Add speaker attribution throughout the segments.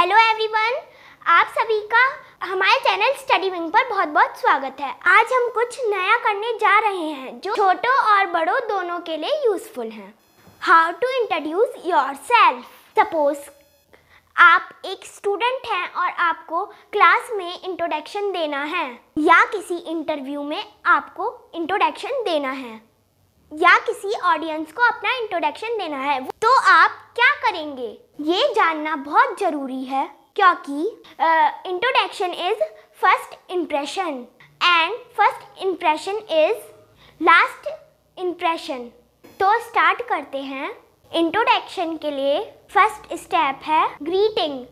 Speaker 1: Hello everyone आप सभी का हमारे चैनल स्टडी विंग पर बहुत बहुत स्वागत है आज हम कुछ नया करने जा रहे हैं जो छोटों और बड़ों दोनों के लिए यूजफुल हैं how to introduce yourself suppose आप एक स्टूडेंट हैं और आपको क्लास में इंट्रोडक्शन देना है या किसी इंटरव्यू में आपको इंट्रोडक्शन देना है या किसी ऑडियंस को अपना इंट्रोडक्शन देना है तो आप क्या करेंगे ये जानना बहुत ज़रूरी है क्योंकि introduction is first impression and first impression is last impression तो स्टार्ट करते हैं इंट्रोडक्शन के लिए फर्स्ट स्टेप है ग्रीटिंग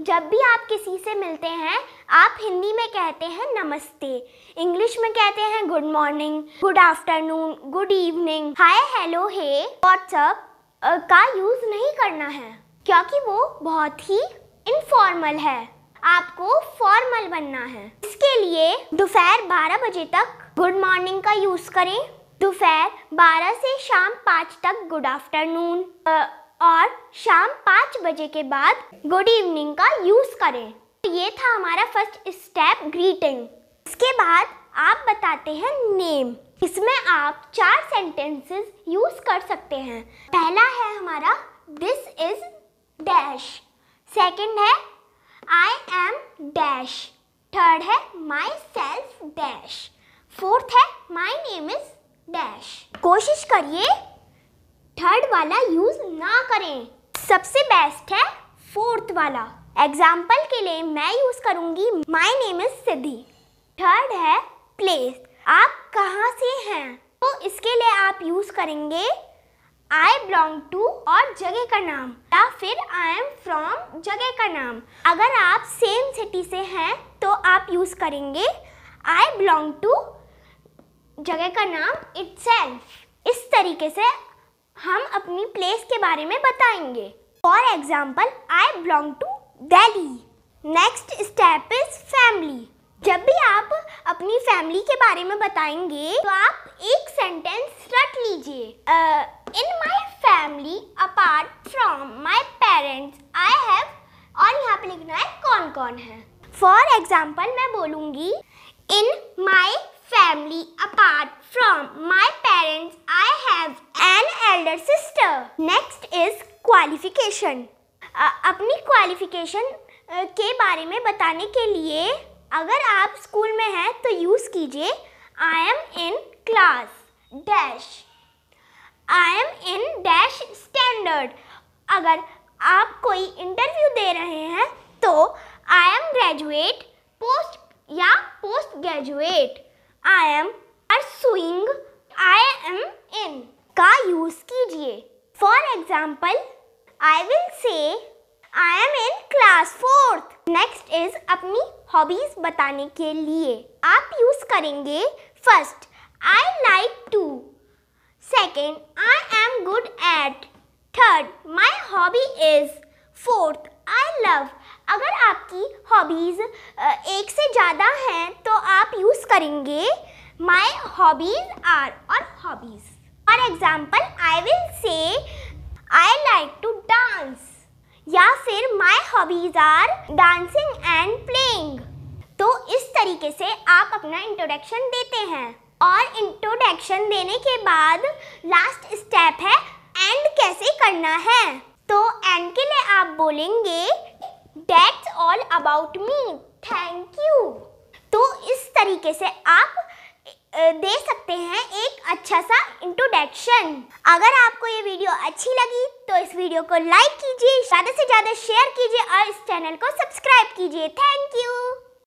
Speaker 1: जब भी आप किसी से मिलते हैं आप हिंदी में कहते हैं नमस्ते इंग्लिश में कहते हैं good morning good afternoon good evening hi hello hey WhatsApp का यूज़ नहीं करना है क्योंकि वो बहुत ही इनफॉर्मल है आपको फॉर्मल बनना है इसके लिए दोपहर 12 बजे तक गुड मॉर्निंग का यूज़ करें दोपहर 12 से शाम 5 तक गुड आफ्टरनून और शाम पाँच बजे के बाद गुड इवनिंग का यूज़ करें तो ये था हमारा फर्स्ट स्टेप ग्रीटिंग इसके बाद आप बताते हैं नेम इसमें आप चार सेंटेंसेस यूज़ कर सकते हैं पहला है हमारा दिस इज़ डैश सेकंड है आई एम डैश थर्ड है माई सेल्फ डैश फोर्थ है माई नेम इज डैश कोशिश करिए थर्ड वाला यूज़ ना करें सबसे बेस्ट है फोर्थ वाला एग्जाम्पल के लिए मैं यूज़ करूंगी my name is Siddhi third है प्लेस आप कहाँ से हैं तो इसके लिए आप यूज़ करेंगे आई बिलोंग टू और जगह का नाम या फिर आई एम फ्रॉम जगह का नाम अगर आप सेम सिटी से हैं तो आप यूज़ करेंगे आई बिलोंग टू जगह का नाम इट्स इस तरीके से हम अपनी प्लेस के बारे में बताएंगे for example I belong to Delhi next step is family जब भी आप अपनी फैमिली के बारे में बताएंगे तो आप एक सेंटेंस रट लीजिए in my family apart from my parents I have और यहाँ पे लिखना है कौन कौन है फॉर एग्जाम्पल मैं बोलूँगी इन माई family apart from my parents. I have an elder sister. Next is qualification. अपनी qualification के बारे में बताने के लिए अगर आप स्कूल में हैं तो यूज़ कीजिए I am in class dash I am in dash standard अगर आप कोई इंटरव्यू दे रहे हैं तो आई एम ग्रेजुएट पोस्ट या post graduate I am swing I am in का यूज कीजिए for example I will say I am in class fourth next is अपनी हॉबीज बताने के लिए आप यूज करेंगे first I like to second I am good at third my hobby is fourth I love अगर आपकी hobbies एक से ज़्यादा हैं तो आप यूज़ करेंगे माई हॉबीज़ आर और hobbies for example I will say I like to dance या फिर my hobbies are dancing and playing तो इस तरीके से आप अपना इंट्रोडक्शन देते हैं और इंट्रोडक्शन देने के बाद लास्ट स्टेप है एंड कैसे करना है तो एंड के लिए आप बोलेंगे that's all about me thank you तो इस तरीके से आप दे सकते हैं एक अच्छा सा इंट्रोडक्शन अगर आपको ये वीडियो अच्छी लगी तो इस वीडियो को लाइक कीजिए ज़्यादा से ज़्यादा शेयर कीजिए और इस चैनल को सब्सक्राइब कीजिए थैंक यू